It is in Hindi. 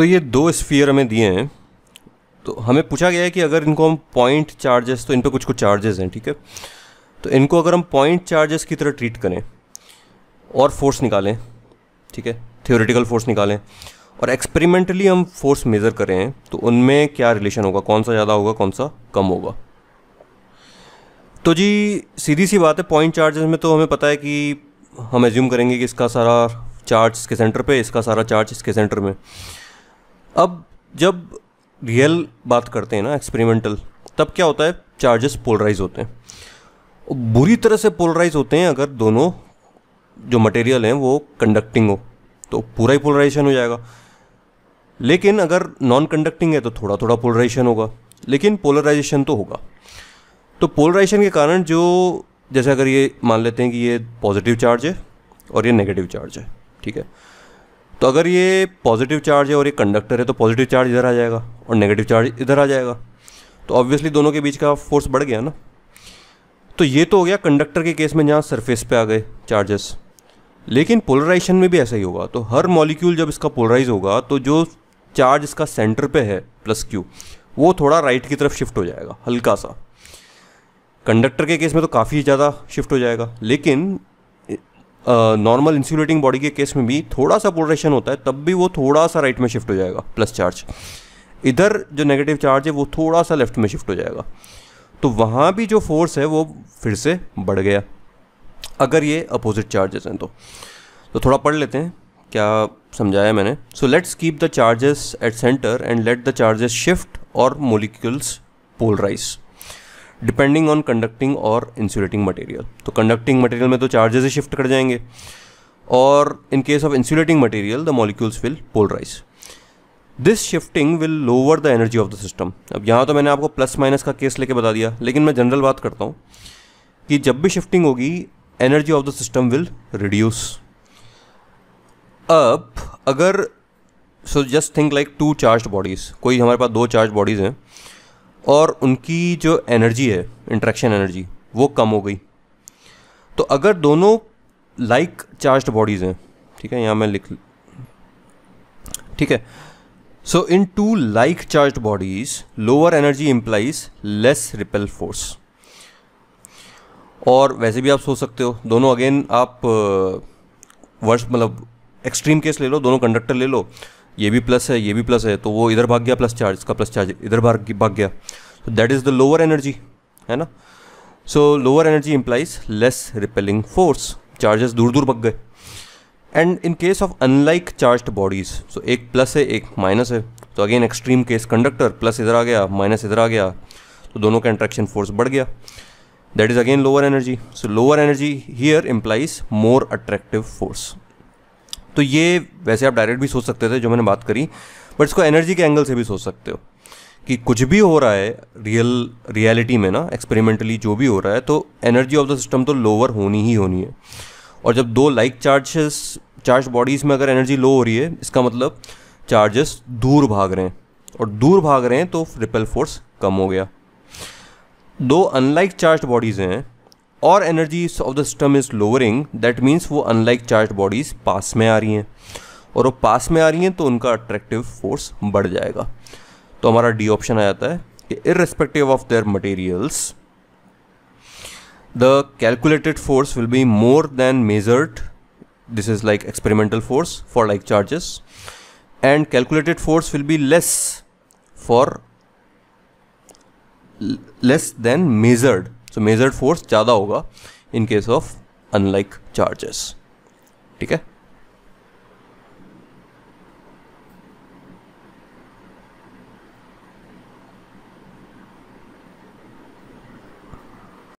तो ये दो स्फीयर हमें दिए हैं तो हमें पूछा गया है कि अगर इनको हम पॉइंट चार्जेस तो इन पर कुछ कुछ चार्जेस हैं ठीक है तो इनको अगर हम पॉइंट चार्जेस की तरह ट्रीट करें और फोर्स निकालें ठीक है थियोरेटिकल फोर्स निकालें और एक्सपेरिमेंटली हम फोर्स मेज़र करें तो उनमें क्या रिलेशन होगा कौन सा ज़्यादा होगा कौन सा कम होगा तो जी सीधी सी बात है पॉइंट चार्जेस में तो हमें पता है कि हम एज्यूम करेंगे कि इसका सारा चार्ज इसके सेंटर पे इसका सारा चार्ज इसके सेंटर में अब जब रियल बात करते हैं ना एक्सपेरिमेंटल तब क्या होता है चार्जेस पोलराइज होते हैं बुरी तरह से पोलराइज होते हैं अगर दोनों जो मटेरियल हैं वो कंडक्टिंग हो तो पूरा ही पोलराइजेशन हो जाएगा लेकिन अगर नॉन कंडक्टिंग है तो थोड़ा थोड़ा पोलराइजेशन होगा लेकिन पोलराइजेशन तो होगा तो पोलराइजेशन के कारण जो जैसे अगर ये मान लेते हैं कि ये पॉजिटिव चार्ज है और ये नेगेटिव चार्ज है ठीक है तो अगर ये पॉजिटिव चार्ज है और ये कंडक्टर है तो पॉजिटिव चार्ज इधर आ जाएगा और नेगेटिव चार्ज इधर आ जाएगा तो ऑब्वियसली दोनों के बीच का फोर्स बढ़ गया ना तो ये तो हो गया कंडक्टर के केस में जहाँ सरफेस पे आ गए चार्जेस लेकिन पोलराइजेशन में भी ऐसा ही होगा तो हर मॉलिक्यूल जब इसका पोलराइज होगा तो जो चार्ज इसका सेंटर पे है प्लस क्यू वो थोड़ा राइट की तरफ शिफ्ट हो जाएगा हल्का सा कंडक्टर के केस में तो काफ़ी ज़्यादा शिफ्ट हो जाएगा लेकिन नॉर्मल इंसुलेटिंग बॉडी के केस में भी थोड़ा सा पोलराइजेशन होता है तब भी वो थोड़ा सा राइट में शिफ्ट हो जाएगा प्लस चार्ज इधर जो नेगेटिव चार्ज है वो थोड़ा सा लेफ्ट में शिफ्ट हो जाएगा तो वहाँ भी जो फोर्स है वो फिर से बढ़ गया अगर ये अपोजिट चार्जेस हैं तो तो थोड़ा पढ़ लेते हैं क्या समझाया मैंने so let's keep the charges at centre and let the charges shift और molecules polarise depending on conducting और इंसुलेटिंग मटेरियल तो कंडक्टिंग मटेरियल में तो चार्जेस ही शिफ्ट कर जाएंगे और in case of insulating material the molecules will polarise this shifting will lower the energy of the system अब यहाँ तो मैंने आपको प्लस माइनस का केस लेके बता दिया लेकिन मैं जनरल बात करता हूँ कि जब भी शिफ्टिंग होगी energy of the system will reduce अब अगर so just think like two charge bodies कोई हमारे पास दो चार्ज बॉडीज़ हैं और उनकी जो एनर्जी है इंट्रैक्शन एनर्जी वो कम हो गई तो अगर दोनों लाइक चार्ज बॉडीज़ हैं ठीक है यहाँ मैं लिख ठीक है so in two like charge bodies lower energy implies less repel force और वैसे भी आप सोच सकते हो दोनों अगेन आप वर्ष uh, मतलब एक्सट्रीम केस ले लो दोनों कंडक्टर ले लो ये भी प्लस है ये भी प्लस है तो वो इधर भाग गया प्लस चार्ज इसका प्लस चार्ज इधर भाग भाग गया तो that is the lower energy है ना so lower energy implies less repelling force charges दूर दूर भग गए and in case of unlike charge bodies so एक प्लस है एक माइनस है तो again extreme case conductor plus इधर आ गया माइनस इधर आ गया तो दोनों का इंट्रैक्शन फोर्स बढ़ गया that is again lower energy so lower energy here implies more attractive force तो ये वैसे आप डायरेक्ट भी सोच सकते थे जो मैंने बात करी बट इसको एनर्जी के एंगल से भी सोच सकते हो कि कुछ भी हो रहा है रियल रियलिटी में ना एक्सपेरिमेंटली जो भी हो रहा है तो एनर्जी ऑफ द सिस्टम तो लोअर होनी ही होनी है और जब दो लाइक चार्जेस चार्ज बॉडीज़ में अगर एनर्जी लो हो रही है इसका मतलब चार्जेस दूर भाग रहे हैं और दूर भाग रहे हैं तो रिपेल फोर्स कम हो गया दो अनलाइक चार्ज बॉडीज़ हैं और energy of the system is lowering that means वो अनलाइक चार्ज बॉडीज पास में आ रही हैं और वो पास में आ रही हैं तो उनका अट्रैक्टिव फोर्स बढ़ जाएगा तो हमारा डी ऑप्शन आ जाता है कि ir irrespective of their materials the calculated force will be more than measured this is like experimental force for like charges and calculated force will be less for less than measured so measured force ज़्यादा होगा in case of unlike charges ठीक है